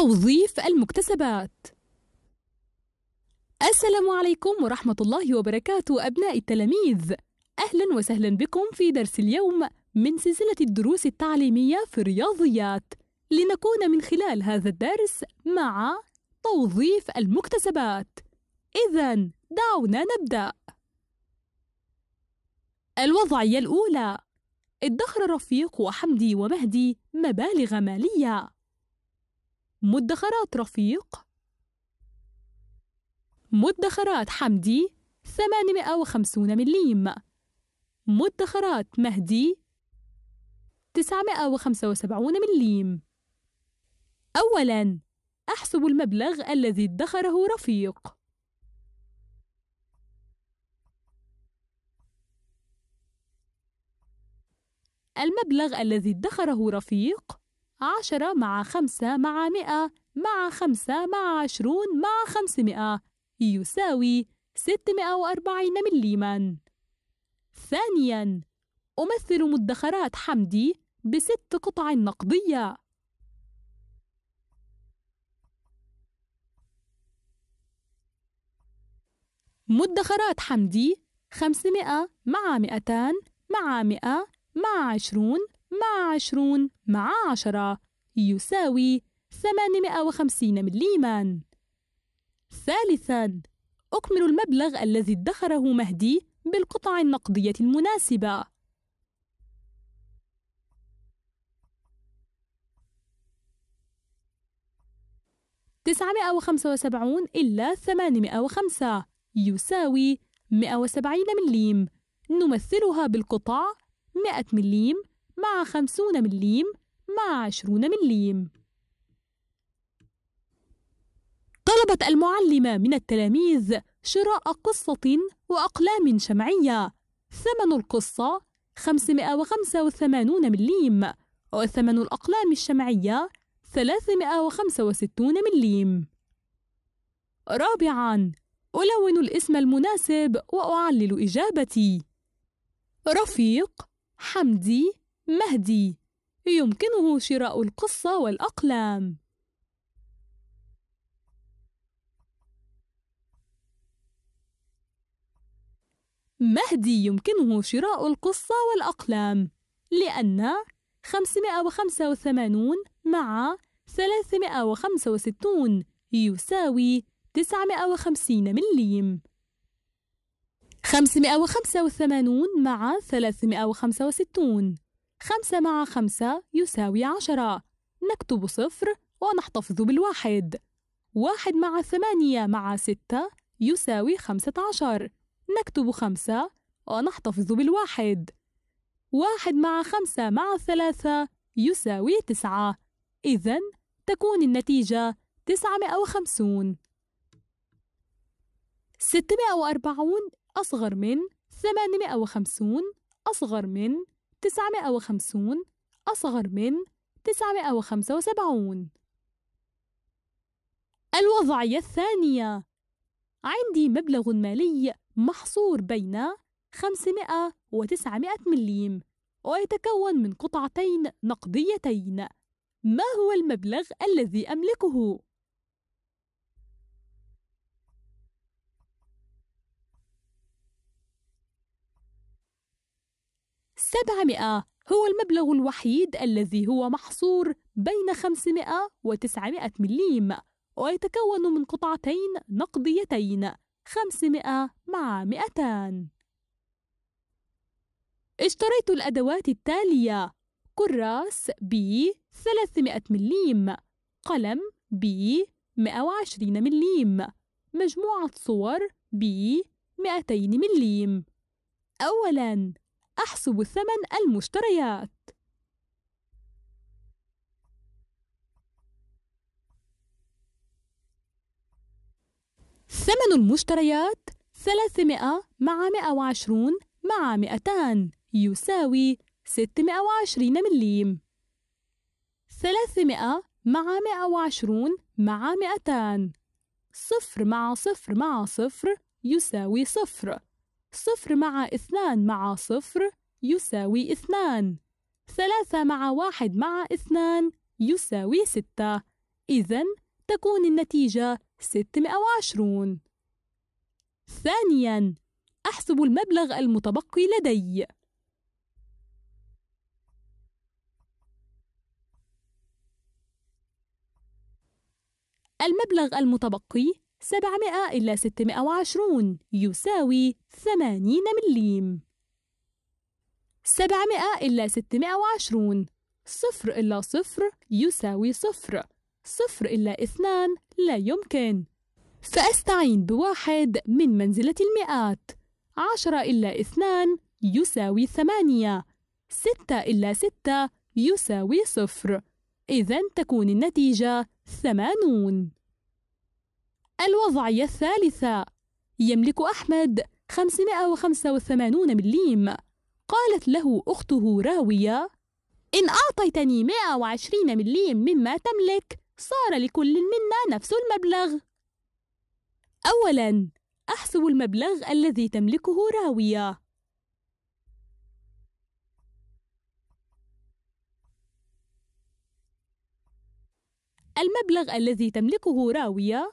توظيف المكتسبات السلام عليكم ورحمة الله وبركاته أبناء التلاميذ أهلا وسهلا بكم في درس اليوم من سلسلة الدروس التعليمية في الرياضيات لنكون من خلال هذا الدرس مع توظيف المكتسبات إذا دعونا نبدأ الوضعية الأولى ادخر رفيق وحمدي ومهدي مبالغ مالية مدخرات رفيق مدخرات حمدي 850 مليم مدخرات مهدي 975 مليم أولاً أحسب المبلغ الذي ادخره رفيق المبلغ الذي ادخره رفيق عشرة مع خمسة مع مئة مع خمسة مع عشرون مع خمسمائة يساوي ستمائة وأربعين مليما ثانياً أمثل مدخرات حمدي بست قطع نقدية مدخرات حمدي 500 مع 200 مع 100 مع 20 مع عشرون مع عشرة يساوي 850 مليما ثالثا أكمل المبلغ الذي ادخره مهدي بالقطع النقدية المناسبة تسعمائة وخمسة وسبعون إلا ثمانمائة وخمسة يساوي مائة وسبعين مليم نمثلها بالقطع مائة مليم مع خمسون مليم مع عشرون مليم طلبت المعلمة من التلاميذ شراء قصة وأقلام شمعية ثمن القصة 585 مليم وثمن الأقلام الشمعية 365 مليم رابعاً ألون الاسم المناسب وأعلل إجابتي رفيق حمدي مهدي يمكنه شراء القصة والأقلام مهدي يمكنه شراء القصة والأقلام لأن 585 مع 365 يساوي 950 مليم 585 مع 365 خمسة مع خمسة يساوي عشرة نكتب صفر ونحتفظ بالواحد واحد مع ثمانية مع ستة يساوي خمسة عشر نكتب خمسة ونحتفظ بالواحد واحد مع خمسة مع ثلاثة يساوي تسعة إذا تكون النتيجة تسعمائة وخمسون ستمائة وأربعون أصغر من ثمانمائة وخمسون أصغر من 950 أصغر من 975 الوضعية الثانية عندي مبلغ مالي محصور بين 500 و 900 مليم ويتكون من قطعتين نقديتين ما هو المبلغ الذي أملكه؟ 700 هو المبلغ الوحيد الذي هو محصور بين 500 و900 مليم ويتكون من قطعتين نقديتين 500 مع 200 اشتريت الأدوات التالية كراس ب 300 مليم قلم ب 120 مليم مجموعة صور ب 200 مليم أولاً أحسب ثمن المشتريات ثمن المشتريات 300 مع 120 مع 200 يساوي 620 مليم 300 مع 120 مع 200 صفر مع صفر مع صفر يساوي صفر صفر مع اثنان مع صفر يساوي اثنان ثلاثة مع واحد مع اثنان يساوي ستة إذا تكون النتيجة 620 ثانياً أحسب المبلغ المتبقي لدي المبلغ المتبقي 700 إلى 620 يساوي 80 مليم 700 إلى 620 صفر إلا صفر يساوي صفر صفر إلا اثنان لا يمكن فأستعين بواحد من منزلة المئات عشرة إلا اثنان يساوي ثمانية ستة إلا ستة يساوي صفر إذا تكون النتيجة ثمانون الوضعية الثالثة يملك أحمد 585 مليم قالت له أخته راوية إن أعطيتني 120 مليم مما تملك صار لكل منا نفس المبلغ أولا أحسب المبلغ الذي تملكه راوية المبلغ الذي تملكه راوية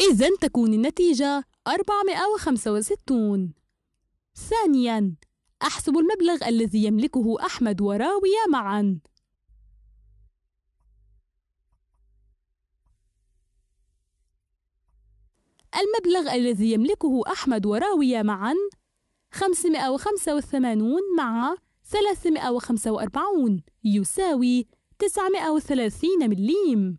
إذا تكون النتيجة 465 ثانياً أحسب المبلغ الذي يملكه أحمد وراوية معاً المبلغ الذي يملكه أحمد وراوية معا 585 مع 345 يساوي 930 مليم